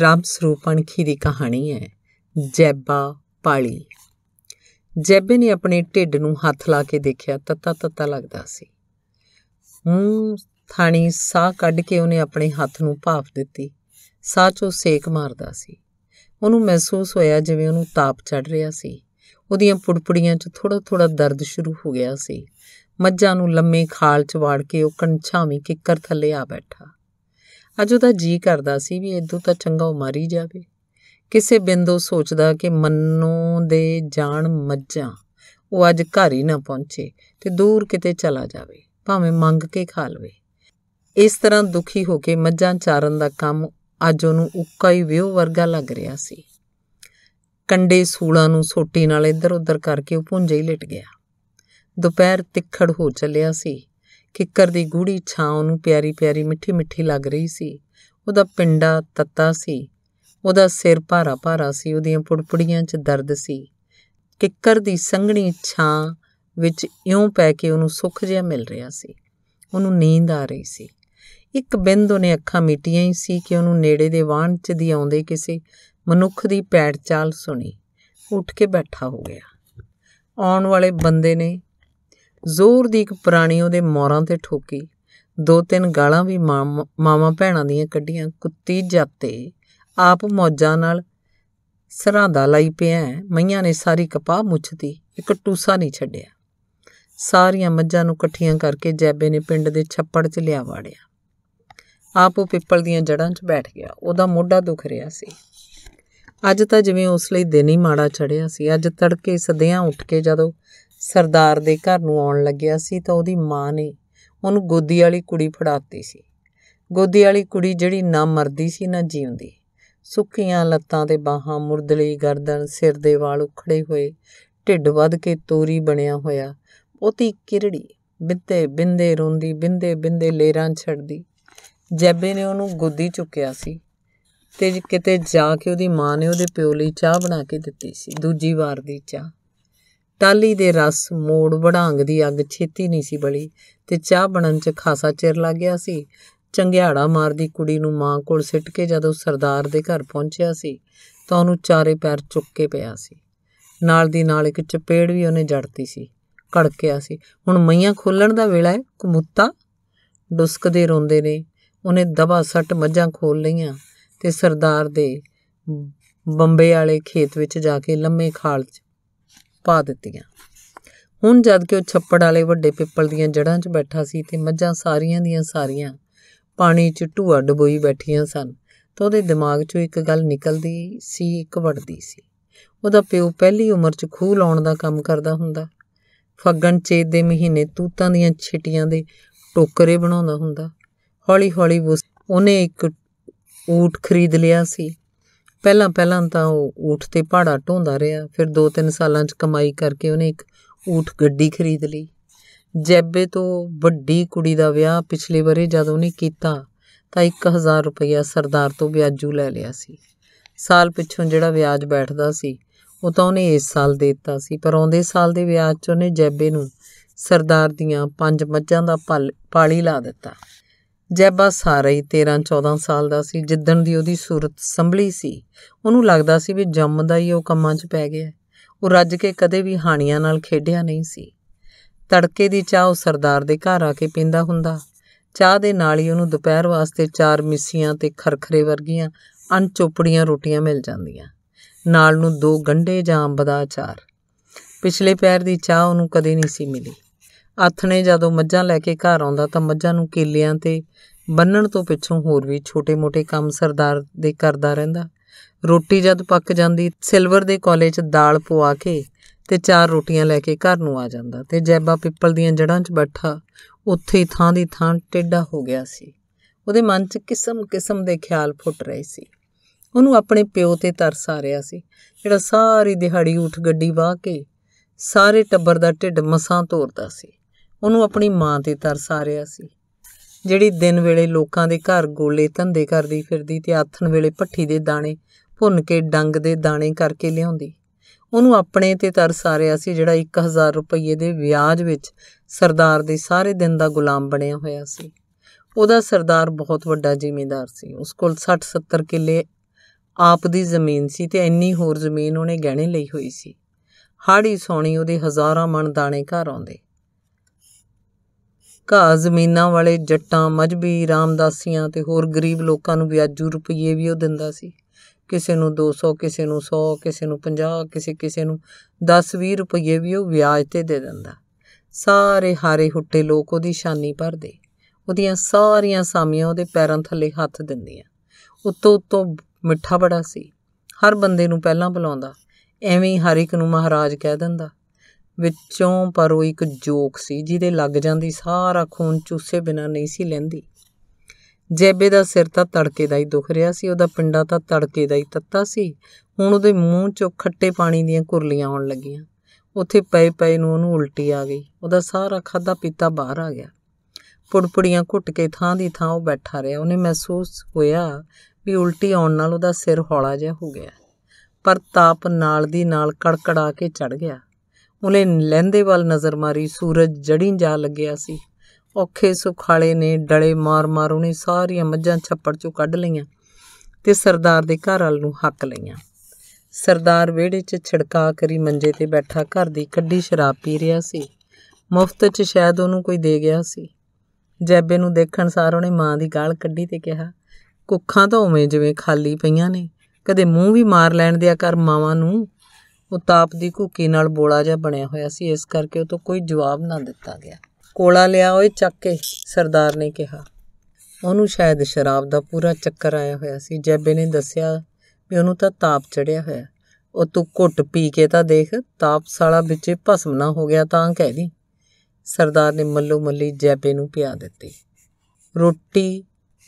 ਰਾਮ ਸਰੂਪਣ ਖੀ ਦੀ ਕਹਾਣੀ ਹੈ ਜੈਬਾ ਪਾਲੀ ਜੈਬੇ ਨੇ ਆਪਣੇ ਢਿੱਡ ਨੂੰ ਹੱਥ ਲਾ ਕੇ ਦੇਖਿਆ ਤੱਤਾ ਤੱਤਾ ਲੱਗਦਾ ਸੀ ਹੂੰ ਥਾਣੀ ਸਾਹ ਕੱਢ ਕੇ ਉਹਨੇ ਆਪਣੇ ਹੱਥ ਨੂੰ ਭਾਫ ਦਿੱਤੀ ਸਾਹ ਚੋਂ ਸੇਕ ਮਾਰਦਾ ਸੀ ਉਹਨੂੰ ਮਹਿਸੂਸ ਹੋਇਆ ਜਿਵੇਂ ਉਹਨੂੰ ਤਾਪ ਚੜ ਰਿਹਾ ਸੀ ਉਹਦੀਆਂ ਪੁੜਪੁੜੀਆਂ 'ਚ ਥੋੜਾ ਥੋੜਾ ਦਰਦ ਸ਼ੁਰੂ ਹੋ ਗਿਆ ਸੀ ਮੱਝਾਂ ਨੂੰ ਲੰਮੇ ਖਾਲ 'ਚ ਵਾੜ ਕੇ ਉਹ ਕੰਛਾਵੀਂ ਕਿੱਕਰ ਥੱਲੇ ਆ ਬੈਠਾ ਅੱਜ ਉਹਦਾ ਜੀ ਕਰਦਾ ਸੀ ਵੀ ਇਦੋਂ ਤਾਂ ਚੰਗਾ ਉਹ ਮਰ ਜਾਵੇ ਕਿਸੇ ਬਿੰਦੂ ਸੋਚਦਾ ਕਿ ਮੰਨੋਂ ਦੇ ਜਾਣ ਮੱਜਾਂ ਉਹ ਅੱਜ ਘਰ ਹੀ ਨਾ ਪਹੁੰਚੇ ਤੇ ਦੂਰ ਕਿਤੇ ਚਲਾ ਜਾਵੇ ਭਾਵੇਂ ਮੰਗ ਕੇ ਖਾ ਲਵੇ ਇਸ ਤਰ੍ਹਾਂ ਦੁਖੀ ਹੋ ਕੇ ਮੱਝਾਂ ਚਾਰਨ ਦਾ ਕੰਮ ਅੱਜ ਉਹਨੂੰ ਉੱਕਾ ਹੀ ਵਿਉ ਵਰਗਾ ਲੱਗ ਰਿਹਾ ਸੀ ਕੰਡੇ ਸੂਲਾਂ ਨੂੰ ਸੋਟੀ ਨਾਲ ਇੱਧਰ-ਉੱਧਰ ਕਰਕੇ ਉਹ ਪੁੰਝੇ ਹੀ ਲਟ ਗਿਆ ਦੁਪਹਿਰ ਤਿੱਖੜ ਹੋ ਚੱਲਿਆ ਸੀ ਕਿੱਕਰ ਦੀ ਗੂੜੀ ਛਾਂ ਉਹਨੂੰ ਪਿਆਰੀ ਪਿਆਰੀ ਮਿੱਠੀ ਮਿੱਠੀ ਲੱਗ ਰਹੀ ਸੀ ਉਹਦਾ ਪਿੰਡਾ ਤੱਤਾ ਸੀ ਉਹਦਾ ਸਿਰ ਭਾਰਾ ਭਾਰਾ ਸੀ ਉਹਦੀਆਂ ਪੁੜਪੁੜੀਆਂ 'ਚ ਦਰਦ ਸੀ ਕਿੱਕਰ ਦੀ ਸੰਘਣੀ ਛਾਂ ਵਿੱਚ ਇਉਂ ਪੈ ਕੇ ਉਹਨੂੰ ਸੁੱਖ ਜਿਹਾ ਮਿਲ ਰਿਹਾ ਸੀ ਉਹਨੂੰ ਨੀਂਦ ਆ ਰਹੀ ਸੀ ਇੱਕ ਬਿੰਦ ਉਹਨੇ ਅੱਖਾਂ ਮੀਟੀਆਂ ਹੀ ਸੀ ਕਿ ਉਹਨੂੰ ਨੇੜੇ ਦੇ ਵਾਹਣ 'ਚ ਦੀ ਆਉਂਦੇ ਕਿਸੇ ਮਨੁੱਖ ਦੀ ਪੈੜ ਚਾਲ ਸੁਣੀ ਉੱਠ ਕੇ ਬੈਠਾ ਹੋ ਗਿਆ ਆਉਣ ਵਾਲੇ ਬੰਦੇ ਨੇ ਜ਼ੋਰ ਦੀ ਇੱਕ ਪ੍ਰਾਣੀ ਉਹਦੇ ਮੋਰਾਂ ਤੇ ਠੋਕੀ ਦੋ ਤਿੰਨ ਗਾਲਾਂ ਵੀ ਮਾਵਾ ਭੈਣਾਂ ਦੀਆਂ ਕੱਢੀਆਂ ਕੁੱਤੀ ਜਾਤੇ ਆਪ ਮੌਜਾਂ ਨਾਲ ਸਰਾਂਦਾ ਲਈ ਪਿਆ ਮਈਆਂ ਨੇ ਸਾਰੀ ਕਪਾਹ ਮੁੱਛਤੀ ਇੱਕ ਟੂਸਾ ਨਹੀਂ ਛੱਡਿਆ ਸਾਰੀਆਂ ਮੱਝਾਂ ਨੂੰ ਇਕੱਠੀਆਂ ਕਰਕੇ ਜੈਬੇ ਨੇ ਪਿੰਡ ਦੇ ਛੱਪੜ 'ਚ ਲਿਆ ਵਾੜਿਆ ਆਪ ਉਹ ਪਿੱਪਲ ਦੀਆਂ ਜੜਾਂ 'ਚ ਬੈਠ ਗਿਆ ਉਹਦਾ ਮੋਢਾ ਦੁਖ ਰਿਹਾ ਸੀ ਅੱਜ ਤਾਂ ਜਿਵੇਂ ਉਸ ਲਈ ਦਿਨ ਹੀ ਮਾੜਾ ਚੜਿਆ ਸੀ ਅੱਜ ਤੜਕੇ ਸਦਿਆਂ ਉੱਠ ਕੇ ਜਦੋਂ ਸਰਦਾਰ ਦੇ ਘਰ ਨੂੰ ਆਉਣ ਲੱਗਿਆ ਸੀ ਤਾਂ ਉਹਦੀ ਮਾਂ ਨੇ ਉਹਨੂੰ ਗੋਦੀ ਵਾਲੀ ਕੁੜੀ ਫੜਾਤੀ ਸੀ ਗੋਦੀ ਵਾਲੀ ਕੁੜੀ ਜਿਹੜੀ ਨਾ ਮਰਦੀ ਸੀ ਨਾ ਜੀਉਂਦੀ ਸੁੱਕੀਆਂ ਲੱਤਾਂ ਤੇ ਬਾਹਾਂ ਮੁਰਦਲੀ ਗਰਦਨ ਸਿਰ ਦੇ ਵਾਲ ਉਖੜੇ ਹੋਏ ਢਿੱਡ ਵੱਧ ਕੇ ਤੋਰੀ ਬਣਿਆ ਹੋਇਆ ਉਹਦੀ ਕਿਰੜੀ ਬਿੰਦੇ ਬਿੰਦੇ ਰੋਂਦੀ ਬਿੰਦੇ ਬਿੰਦੇ ਲੇਰਾਂ ਛੱਡਦੀ ਜੈਬੇ ਨੇ ਉਹਨੂੰ ਗੋਦੀ ਚੁੱਕਿਆ ਸੀ ਤੇ ਕਿਤੇ ਜਾ ਕੇ ਉਹਦੀ ਮਾਂ ਨੇ ਉਹਦੇ ਪਿਓ ਲਈ ਚਾਹ ਬਣਾ ਕੇ ਦਿੱਤੀ ਸੀ ਦੂਜੀ ਵਾਰ ਦੀ ਚਾਹ ਟਾਲੀ ਦੇ ਰਸ ਮੋੜ ਵੜਾਂਗ ਦੀ ਅੱਗ ਛੇਤੀ ਨਹੀਂ ਸੀ ਬਲੀ ਤੇ ਚਾਹ ਬਣਨ 'ਚ ਖਾਸਾ ਚਿਰ ਲੱਗ ਗਿਆ ਸੀ ਚੰਗਿਆੜਾ ਮਾਰਦੀ ਕੁੜੀ ਨੂੰ ਮਾਂ ਕੋਲ ਸਿੱਟ ਕੇ ਜਦੋਂ ਸਰਦਾਰ ਦੇ ਘਰ ਪਹੁੰਚਿਆ ਸੀ ਤਾਂ ਉਹਨੂੰ ਚਾਰੇ ਪੈਰ ਚੁੱਕ ਕੇ ਪਿਆ ਸੀ ਨਾਲ ਦੀ ਨਾਲ ਇੱਕ ਚਪੇੜ ਵੀ ਉਹਨੇ ਜੜਤੀ ਸੀ ਕੜਕਿਆ ਸੀ ਹੁਣ ਮਈਆਂ ਖੋਲਣ ਦਾ ਵੇਲਾ ਹੈ ਕਮੁੱਤਾ ਡੁਸਕਦੇ ਰੋਂਦੇ ਨੇ ਉਹਨੇ ਦਬਾ ਸੱਟ ਮੱਝਾਂ ਖੋਲ ਲਈਆਂ ਤੇ ਸਰਦਾਰ ਦੇ ਬੰਬੇ ਵਾਲੇ ਖੇਤ ਵਿੱਚ ਜਾ ਕੇ ਲੰਮੇ ਖਾਲ 'ਚ ਪਾ ਦਿੱਤੀਆਂ ਹੁਣ ਜਦ ਕਿ ਉਹ ਛੱਪੜ ਵਾਲੇ ਵੱਡੇ ਪਿੱਪਲ ਦੀਆਂ ਜੜ੍ਹਾਂ 'ਚ ਬੈਠਾ ਸੀ ਤੇ ਮੱਝਾਂ ਸਾਰੀਆਂ ਦੀਆਂ ਸਾਰੀਆਂ ਪਾਣੀ 'ਚ ਢੂਆ ਡਬੋਈ ਬੈਠੀਆਂ ਸਨ ਤਾਂ ਉਹਦੇ ਦਿਮਾਗ 'ਚੋਂ ਇੱਕ ਗੱਲ ਨਿਕਲਦੀ ਸੀ ਇੱਕ ਵੜਦੀ ਸੀ ਉਹਦਾ ਪਿਓ ਪਹਿਲੀ ਉਮਰ 'ਚ ਖੂਹ ਲਾਉਣ ਦਾ ਕੰਮ ਕਰਦਾ ਹੁੰਦਾ ਫੱਗਣ ਚੇਤ ਦੇ ਮਹੀਨੇ ਤੂਤਾਂ ਦੀਆਂ ਛਿਟੀਆਂ ਦੇ ਟੋਕਰੇ ਬਣਾਉਂਦਾ ਹੁੰਦਾ ਹੌਲੀ-ਹੌਲੀ ਉਹਨੇ ਇੱਕ ਊਠ ਖਰੀਦ ਲਿਆ ਸੀ ਪਹਿਲਾਂ ਪਹਿਲਾਂ ਤਾਂ ਉਹ ਊਠ ਤੇ ਪਹਾੜਾ ਢੋਂਦਾ ਰਿਹਾ ਫਿਰ 2-3 ਸਾਲਾਂ 'ਚ ਕਮਾਈ ਕਰਕੇ ਉਹਨੇ ਇੱਕ ਊਠ ਗੱਡੀ ਖਰੀਦ ਲਈ ਜੈਬੇ ਤੋਂ ਵੱਡੀ ਕੁੜੀ ਦਾ ਵਿਆਹ ਪਿਛਲੇ ਬਰੇ ਜਦ ਉਹਨੇ ਕੀਤਾ ਤਾਂ 1000 ਰੁਪਇਆ ਸਰਦਾਰ ਤੋਂ ਵਿਆਜੂ ਲੈ ਲਿਆ ਸੀ ਸਾਲ ਪਿੱਛੋਂ ਜਿਹੜਾ ਵਿਆਜ ਬੈਠਦਾ ਸੀ ਉਹ ਤਾਂ ਉਹਨੇ ਇਸ ਸਾਲ ਦੇ ਦਿੱਤਾ ਸੀ ਪਰ ਆਉਂਦੇ ਸਾਲ ਦੇ ਵਿਆਜ 'ਚ ਉਹਨੇ ਜੈਬੇ ਨੂੰ ਸਰਦਾਰ ਦੀਆਂ ਪੰਜ ਮੱਝਾਂ ਦਾ ਪਾਲੀ ਲਾ ਦਿੱਤਾ ਜੈਬਾ ਸਾਰਾ ਹੀ 13 14 ਸਾਲ ਦਾ ਸੀ ਜਿੱਦਣ ਦੀ ਉਹਦੀ ਸੂਰਤ ਸੰਭਲੀ ਸੀ ਉਹਨੂੰ ਲੱਗਦਾ ਸੀ ਵੀ ਜੰਮਦਾ ਹੀ ਉਹ ਕੰਮਾਂ 'ਚ ਪੈ ਗਿਆ ਉਹ ਰੱਜ ਕੇ ਕਦੇ ਵੀ ਹਾਣੀਆਂ ਨਾਲ ਖੇਡਿਆ ਨਹੀਂ ਸੀ ਤੜਕੇ ਦੀ ਚਾਹ ਉਹ ਸਰਦਾਰ ਦੇ ਘਰ ਆ ਕੇ ਪੀਂਦਾ ਹੁੰਦਾ ਚਾਹ ਦੇ ਨਾਲ ਹੀ ਉਹਨੂੰ ਦੁਪਹਿਰ ਵਾਸਤੇ ਚਾਰ ਮਿੱਸੀਆਂ ਤੇ ਖਰਖਰੇ ਵਰਗੀਆਂ ਅਣਚੋਪੜੀਆਂ ਰੋਟੀਆਂ ਮਿਲ ਜਾਂਦੀਆਂ ਨਾਲ ਨੂੰ ਦੋ ਗੰਡੇ ਜਾਂ ਅੰਬ ਦਾ ਅਚਾਰ ਪਿਛਲੇ ਪੈਰ ਦੀ ਚਾਹ ਉਹਨੂੰ ਕਦੇ ਨਹੀਂ ਸੀ ਮਿਲੀ ਆਥਣੇ ਜਦੋਂ ਮੱਝਾਂ ਲੈ ਕੇ ਘਰ ਆਉਂਦਾ ਤਾਂ ਮੱਝਾਂ ਨੂੰ ਕੇਲਿਆਂ ਤੇ ਬੰਨਣ ਤੋਂ ਪਿੱਛੋਂ ਹੋਰ ਵੀ ਛੋਟੇ-ਮੋਟੇ ਕੰਮ ਸਰਦਾਰ ਦੇ ਕਰਦਾ ਰਹਿੰਦਾ ਰੋਟੀ ਜਦ ਪੱਕ ਜਾਂਦੀ ਸਿਲਵਰ ਦੇ 'ਚ ਦਾਲ ਪਵਾ ਕੇ ਤੇ ਚਾਰ ਰੋਟੀਆਂ ਲੈ ਕੇ ਘਰ ਨੂੰ ਆ ਜਾਂਦਾ ਤੇ ਜੈਬਾ ਪਿੱਪਲ ਦੀਆਂ ਜੜਾਂ 'ਚ ਬੈਠਾ ਉੱਥੇ ਹੀ ਥਾਂ ਦੀ ਥਾਂ ਟੇਡਾ ਹੋ ਗਿਆ ਸੀ ਉਹਦੇ ਮਨ 'ਚ ਕਿਸਮ-ਕਿਸਮ ਦੇ ਖਿਆਲ ਫੁੱਟ ਰਹੇ ਸੀ ਉਹਨੂੰ ਆਪਣੇ ਪਿਓ ਤੇ ਤਰਸ ਆ ਰਿਹਾ ਸੀ ਜਿਹੜਾ ਸਾਰੀ ਦਿਹਾੜੀ ਉਠ ਗੱਡੀ ਵਾਹ ਕੇ ਸਾਰੇ ਟੱਬਰ ਦਾ ਢਿੱਡ ਮਸਾਂ ਤੋਰਦਾ ਸੀ ਉਹਨੂੰ ਆਪਣੀ ਮਾਂ ਤੇ ਤਰਸ ਆ ਰਿਹਾ ਸੀ ਜਿਹੜੀ ਦਿਨ ਵੇਲੇ ਲੋਕਾਂ ਦੇ ਘਰ ਗੋਲੇ ਧੰਦੇ ਕਰਦੀ ਫਿਰਦੀ ਤੇ ਆਥਣ ਵੇਲੇ ਭੱਠੀ ਦੇ ਦਾਣੇ ਭੁੰਨ ਕੇ ਡੰਗ ਦੇ ਦਾਣੇ ਕਰਕੇ ਲਿਆਉਂਦੀ ਉਹਨੂੰ ਆਪਣੇ ਤੇ ਤਰਸ ਆ ਰਿਹਾ ਸੀ ਜਿਹੜਾ 1000 ਰੁਪਏ ਦੇ ਵਿਆਜ ਵਿੱਚ ਸਰਦਾਰ ਦੇ ਸਾਰੇ ਦਿਨ ਦਾ ਗੁਲਾਮ ਬਣਿਆ ਹੋਇਆ ਸੀ ਉਹਦਾ ਸਰਦਾਰ ਬਹੁਤ ਵੱਡਾ ਜ਼ਿਮੀਂਦਾਰ ਸੀ ਉਸ ਕੋਲ 60-70 ਕਿੱਲੇ ਆਪ ਦੀ ਜ਼ਮੀਨ ਸੀ ਤੇ ਇੰਨੀ ਹੋਰ ਜ਼ਮੀਨ ਉਹਨੇ ਗਹਿਣੇ ਲਈ ਹੋਈ ਸੀ ਹਾੜੀ ਸੋਣੀ ਉਹਦੇ ਹਜ਼ਾਰਾਂ ਮਣ ਦਾਣੇ ਘਰ ਆਉਂਦੇ ਘਾ ਜ਼ਮੀਨਾਂ ਵਾਲੇ ਜੱਟਾਂ ਮਜਬੀ ਰਾਮਦਾਸੀਆਂ ਤੇ ਹੋਰ ਗਰੀਬ ਲੋਕਾਂ ਨੂੰ ਵਿਆਜੂ ਰੁਪਈਏ ਵੀ ਉਹ ਦਿੰਦਾ ਸੀ ਕਿਸੇ ਨੂੰ 200 ਕਿਸੇ ਨੂੰ 100 ਕਿਸੇ ਨੂੰ 50 ਕਿਸੇ ਕਿਸੇ ਨੂੰ 10-20 ਰੁਪਈਏ ਵੀ ਉਹ ਵਿਆਜ ਤੇ ਦੇ ਦਿੰਦਾ ਸਾਰੇ ਹਾਰੇ ਹੁੱਟੇ ਲੋਕ ਉਹਦੀ ਸ਼ਾਨੀ ਭਰਦੇ ਉਹਦੀਆਂ ਸਾਰੀਆਂ ਸਾਮੀਆਂ ਉਹਦੇ ਪੈਰਾਂ ਥੱਲੇ ਹੱਥ ਦਿੰਦੀਆਂ ਉੱਤੋਂ ਉੱਤੋਂ ਮਿੱਠਾ ਬੜਾ ਸੀ ਹਰ ਬੰਦੇ ਨੂੰ ਪਹਿਲਾਂ ਬੁਲਾਉਂਦਾ ਐਵੇਂ ਹਰ ਇੱਕ ਨੂੰ ਮਹਾਰਾਜ ਕਹਿ ਦਿੰਦਾ ਵਿੱਚੋਂ ਪਰ ਉਹ ਇੱਕ ਜੋਕ ਸੀ ਜਿਹਦੇ ਲੱਗ ਜਾਂਦੀ ਸਾਰਾ ਖੂਨ ਚੂਸੇ ਬਿਨਾ ਨਹੀਂ ਸੀ ਲੈਂਦੀ ਜੇਬੇ ਦਾ ਸਿਰ ਤਾਂ ਤੜਕੇ ਦਾ ਹੀ ਦੁਖ ਰਿਹਾ ਸੀ ਉਹਦਾ ਪਿੰਡਾ ਤਾਂ ਤੜਕੇ ਦਾ ਹੀ ਤੱਤਾ ਸੀ ਹੁਣ ਉਹਦੇ ਮੂੰਹ 'ਚੋਂ ਖੱਟੇ ਪਾਣੀ ਦੀਆਂ ਕੁਰਲੀਆਂ ਆਉਣ ਲੱਗੀਆਂ ਉੱਥੇ ਪਏ ਪਏ ਨੂੰ ਉਹਨੂੰ ਉਲਟੀ ਆ ਗਈ ਉਹਦਾ ਸਾਰਾ ਖਾਦਾ ਪੀਤਾ ਬਾਹਰ ਆ ਗਿਆ ਪੁੜਪੜੀਆਂ ਘੁੱਟ ਕੇ ਥਾਂ ਦੀ ਥਾਂ ਉਹ ਬੈਠਾ ਰਿਹਾ ਉਹਨੇ ਮਹਿਸੂਸ ਹੋਇਆ ਵੀ ਉਲਟੀ ਆਉਣ ਨਾਲ ਉਹਦਾ ਸਿਰ ਹੌਲਾ ਜਿਹਾ ਹੋ ਗਿਆ ਪਰ ਤਾਪ ਨਾਲ ਦੀ ਨਾਲ ਕੜਕੜਾ ਕੇ ਚੜ ਗਿਆ ਉਹਨੇ ਲੈਂਦੇ ਵੱਲ ਨਜ਼ਰ ਮਾਰੀ ਸੂਰਜ ਜੜੀ ਜਾ ਲੱਗਿਆ ਸੀ ਔਖੇ ਸੁਖਾਲੇ ਨੇ ਡਲੇ ਮਾਰ-ਮਾਰ ਉਹਨੇ ਸਾਰੀਆਂ ਮੱਝਾਂ ਛੱਪੜ ਚੋਂ ਕੱਢ ਲਈਆਂ ਤੇ ਸਰਦਾਰ ਦੇ ਘਰ ਵਾਲ ਨੂੰ ਹੱਕ ਲਈਆਂ ਸਰਦਾਰ ਵਿਹੜੇ 'ਚ ਛਿੜਕਾ ਕਰੀ ਮੰਜੇ ਤੇ ਬੈਠਾ ਘਰ ਦੀ ਕੱਢੀ ਸ਼ਰਾਬ ਪੀ ਰਿਹਾ ਸੀ ਮੁਫਤ 'ਚ ਸ਼ਾਇਦ ਉਹਨੂੰ ਕੋਈ ਦੇ ਗਿਆ ਸੀ ਜੈਬੇ ਨੂੰ ਦੇਖਣ ਸਾਰ ਉਹਨੇ ਮਾਂ ਦੀ ਗਾਲ ਕੱਢੀ ਤੇ ਕਿਹਾ ਕੁੱਖਾਂ ਤਾਂ ਉਵੇਂ ਜਿਵੇਂ ਖਾਲੀ ਪਈਆਂ ਨੇ ਕਦੇ ਮੂੰਹ ਵੀ ਮਾਰ ਲੈਣ ਦਿਆ ਕਰ ਮਾਵਾਂ ਨੂੰ ਉਹ ਤਾਪ ਦੀ ਘੁੱਕੀ ਨਾਲ ਬੋਲਾ ਜਿਹਾ ਬਣਿਆ ਹੋਇਆ ਸੀ ਇਸ ਕਰਕੇ ਉਹ ਤੋਂ ਕੋਈ ਜਵਾਬ ਨਾ ਦਿੱਤਾ ਗਿਆ ਕੋਲਾ ਲਿਆ ਓਏ ਚੱਕ ਕੇ ਸਰਦਾਰ ਨੇ ਕਿਹਾ ਉਹਨੂੰ ਸ਼ਾਇਦ ਸ਼ਰਾਬ ਦਾ ਪੂਰਾ ਚੱਕਰ ਆਇਆ ਹੋਇਆ ਸੀ ਜੈਬੇ ਨੇ ਦੱਸਿਆ ਵੀ ਉਹਨੂੰ ਤਾਂ ਤਾਪ ਚੜਿਆ ਹੋਇਆ ਉਹ ਤੂੰ ਘੁੱਟ ਪੀ ਕੇ ਤਾਂ ਦੇਖ ਤਾਪ ਸਾਲਾ ਵਿੱਚੇ ਭਸਮ ਨਾ ਹੋ ਗਿਆ ਤਾਂ ਕਹਿ ਦੀ ਸਰਦਾਰ ਨੇ ਮੱਲੋ ਮੱਲੀ ਜੈਬੇ ਨੂੰ ਪਿਆ ਦਿੱਤੀ ਰੋਟੀ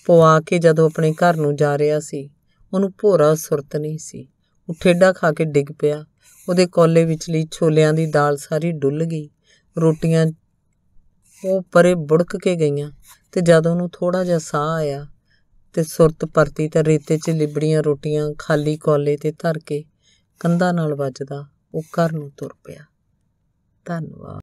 ਪਵਾ ਕੇ ਜਦੋਂ ਆਪਣੇ ਘਰ ਨੂੰ ਜਾ ਰਿਹਾ ਸੀ ਉਹਨੂੰ ਭੋਰਾ ਸੁਰਤ ਨਹੀਂ ਸੀ ਉਹ ਠੇਡਾ ਖਾ ਕੇ ਡਿੱਗ ਪਿਆ ਉਹਦੇ ਕੋਲੇ ਵਿਚਲੀ ਛੋਲਿਆਂ ਦੀ ਦਾਲ ਸਾਰੀ ਡੁੱਲ ਗਈ ਰੋਟੀਆਂ ਉਹ ਪਰੇ ਬੁੜਕ ਕੇ ਗਈਆਂ ਤੇ ਜਦੋਂ ਉਹਨੂੰ ਥੋੜਾ ਜਿਹਾ ਸਾਹ ਆਇਆ ਤੇ ਸੁਰਤ ਪਰਤੀ ਤਾਂ ਰੇਤੇ 'ਚ ਲਿਬੜੀਆਂ ਰੋਟੀਆਂ ਖਾਲੀ ਕੋਲੇ ਤੇ ਧਰ ਕੇ ਕੰਧਾਂ ਨਾਲ ਵੱਜਦਾ ਉਹ ਘਰ ਨੂੰ ਤੁਰ ਪਿਆ ਧੰਨਵਾਦ